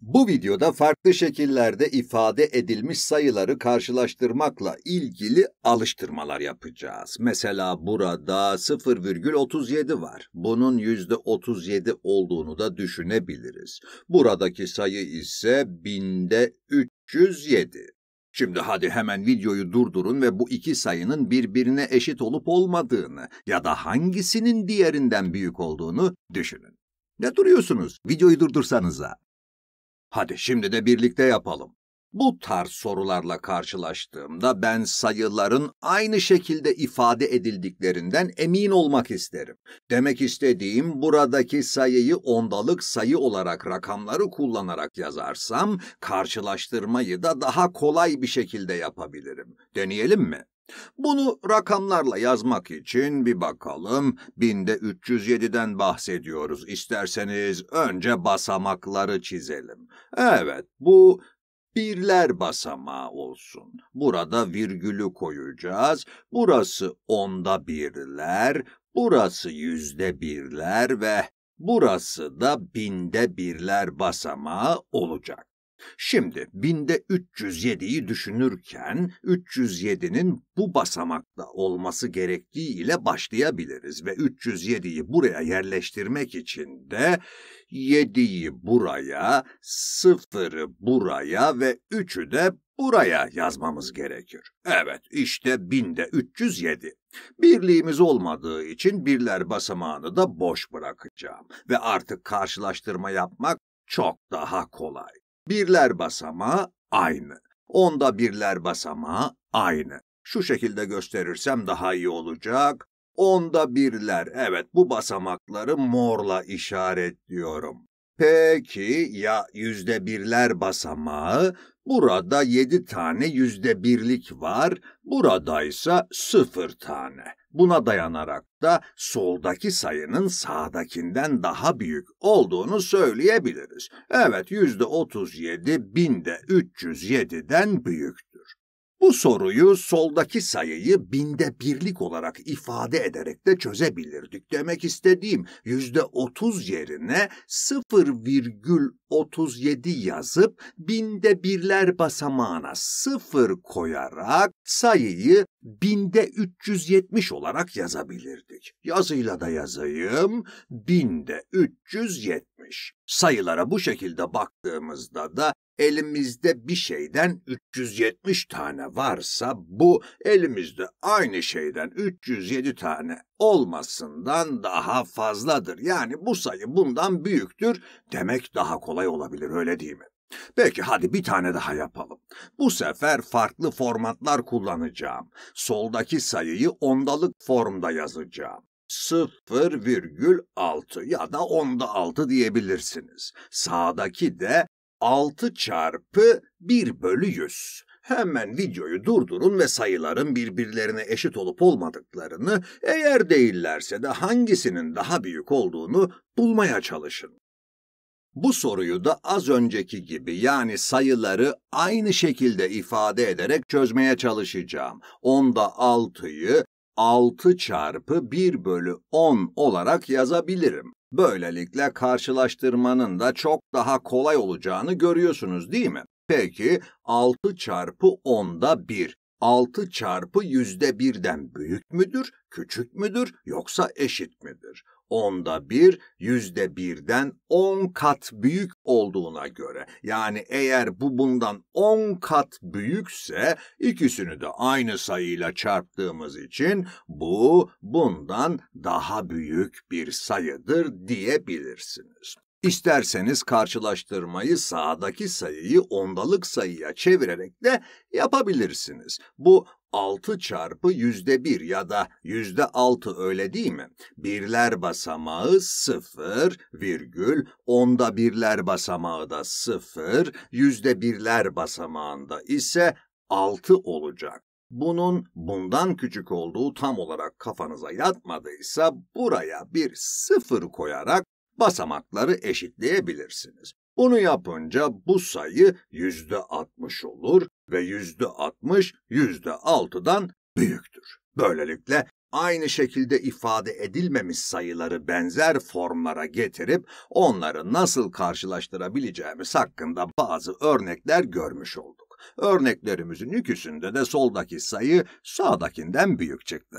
Bu videoda farklı şekillerde ifade edilmiş sayıları karşılaştırmakla ilgili alıştırmalar yapacağız. Mesela burada 0,37 var. Bunun %37 olduğunu da düşünebiliriz. Buradaki sayı ise binde 307. Şimdi hadi hemen videoyu durdurun ve bu iki sayının birbirine eşit olup olmadığını ya da hangisinin diğerinden büyük olduğunu düşünün. Ne duruyorsunuz? Videoyu durdursanıza. Hadi şimdi de birlikte yapalım. Bu tarz sorularla karşılaştığımda ben sayıların aynı şekilde ifade edildiklerinden emin olmak isterim. Demek istediğim buradaki sayıyı ondalık sayı olarak rakamları kullanarak yazarsam karşılaştırmayı da daha kolay bir şekilde yapabilirim. Deneyelim mi? Bunu rakamlarla yazmak için bir bakalım. Binde 307'den bahsediyoruz. İsterseniz önce basamakları çizelim. Evet, bu birler basamağı olsun. Burada virgülü koyacağız. Burası onda birler, burası yüzde birler ve burası da binde birler basamağı olacak. Şimdi binde 307'yi düşünürken 307'nin bu basamakta olması gerektiği ile başlayabiliriz ve 307'yi buraya yerleştirmek için de 7'yi buraya, 0'ı buraya ve 3'ü de buraya yazmamız gerekir. Evet işte binde 307. Birliğimiz olmadığı için birler basamağını da boş bırakacağım ve artık karşılaştırma yapmak çok daha kolay. Birler basamağı aynı. Onda birler basamağı aynı. Şu şekilde gösterirsem daha iyi olacak. Onda birler, evet bu basamakları morla işaretliyorum. Peki ya yüzde birler basamağı? Burada yedi tane yüzde birlik var, burada ise sıfır tane. Buna dayanarak da soldaki sayının sağdakinden daha büyük olduğunu söyleyebiliriz. Evet yüzde otuz yedi binde üç yüz yediden büyüktür. Bu soruyu soldaki sayıyı binde birlik olarak ifade ederek de çözebilirdik. Demek istediğim yüzde otuz yerine 0,37 yazıp binde birler basamağına sıfır koyarak sayıyı binde 370 olarak yazabilirdik. Yazıyla da yazayım, binde 370. Sayılara bu şekilde baktığımızda da elimizde bir şeyden 370 tane varsa bu elimizde aynı şeyden 307 tane olmasından daha fazladır. Yani bu sayı bundan büyüktür demek daha kolay olabilir öyle değil mi? Peki hadi bir tane daha yapalım. Bu sefer farklı formatlar kullanacağım. Soldaki sayıyı ondalık formda yazacağım. 0,6 ya da onda 6 diyebilirsiniz. Sağdaki de 6 çarpı 1 bölü 100. Hemen videoyu durdurun ve sayıların birbirlerine eşit olup olmadıklarını, eğer değillerse de hangisinin daha büyük olduğunu bulmaya çalışın. Bu soruyu da az önceki gibi yani sayıları aynı şekilde ifade ederek çözmeye çalışacağım. Onda 6'yı 6 çarpı 1 bölü 10 olarak yazabilirim. Böylelikle karşılaştırmanın da çok daha kolay olacağını görüyorsunuz değil mi? Peki 6 çarpı 10'da 1 6 çarpı yüzde birden büyük müdür, küçük müdür yoksa eşit midir? Onda bir yüzde birden on kat büyük olduğuna göre yani eğer bu bundan on kat büyükse ikisini de aynı sayıyla çarptığımız için bu bundan daha büyük bir sayıdır diyebilirsiniz. İsterseniz karşılaştırmayı sağdaki sayıyı ondalık sayıya çevirerek de yapabilirsiniz. Bu 6 çarpı yüzde bir ya da yüzde altı öyle değil mi? Birler basamağı sıfır virgül onda birler basamağı da sıfır yüzde birler basamağında ise altı olacak. Bunun bundan küçük olduğu tam olarak kafanıza yatmadıysa buraya bir sıfır koyarak basamakları eşitleyebilirsiniz. Bunu yapınca bu sayı yüzde %60 olur ve yüzde %60 yüzde %6'dan büyüktür. Böylelikle aynı şekilde ifade edilmemiş sayıları benzer formlara getirip onları nasıl karşılaştırabileceğimiz hakkında bazı örnekler görmüş olduk. Örneklerimizin ikisinde de soldaki sayı sağdakinden büyük çıktı.